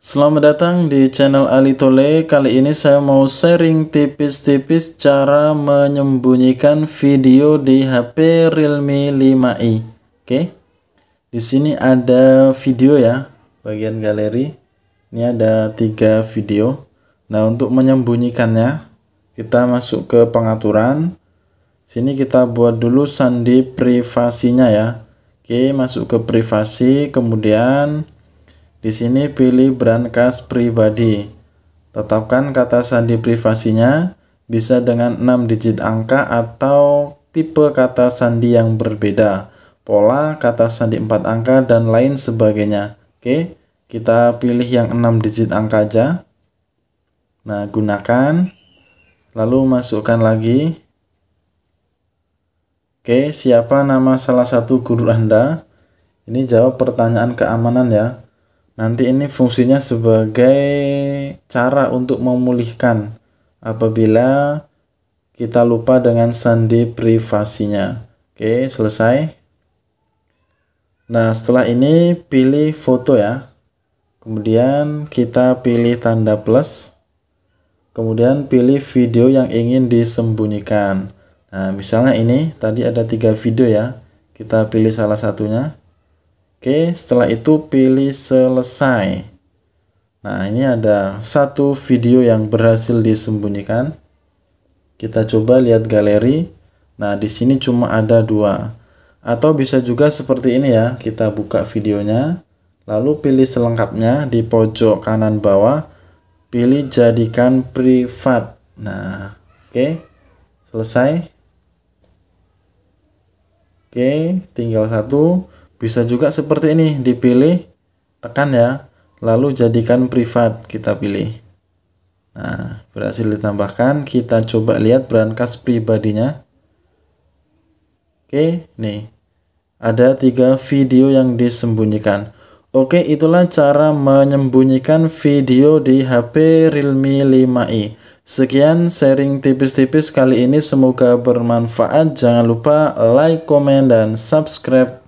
Selamat datang di channel Ali Tole. Kali ini saya mau sharing tipis-tipis cara menyembunyikan video di HP Realme 5i. Oke. Di sini ada video ya, bagian galeri. Ini ada tiga video. Nah, untuk menyembunyikannya, kita masuk ke pengaturan. Sini kita buat dulu sandi privasinya ya. Oke, masuk ke privasi, kemudian di sini pilih brand pribadi. Tetapkan kata sandi privasinya, bisa dengan 6 digit angka atau tipe kata sandi yang berbeda, pola kata sandi 4 angka, dan lain sebagainya. Oke, kita pilih yang 6 digit angka aja. Nah, gunakan. Lalu masukkan lagi. Oke, siapa nama salah satu guru Anda? Ini jawab pertanyaan keamanan ya. Nanti ini fungsinya sebagai cara untuk memulihkan apabila kita lupa dengan sandi privasinya. Oke, selesai. Nah, setelah ini pilih foto ya. Kemudian kita pilih tanda plus. Kemudian pilih video yang ingin disembunyikan. Nah, misalnya ini tadi ada tiga video ya. Kita pilih salah satunya. Oke, setelah itu pilih selesai. Nah, ini ada satu video yang berhasil disembunyikan. Kita coba lihat galeri. Nah, di sini cuma ada dua. Atau bisa juga seperti ini ya, kita buka videonya, lalu pilih selengkapnya di pojok kanan bawah, pilih jadikan privat. Nah, oke. Okay. Selesai. Oke, okay, tinggal satu. Bisa juga seperti ini, dipilih, tekan ya, lalu jadikan privat, kita pilih. Nah, berhasil ditambahkan, kita coba lihat brankas pribadinya. Oke, nih. Ada tiga video yang disembunyikan. Oke, itulah cara menyembunyikan video di HP Realme 5i. Sekian sharing tipis-tipis kali ini, semoga bermanfaat. Jangan lupa like, komen, dan subscribe.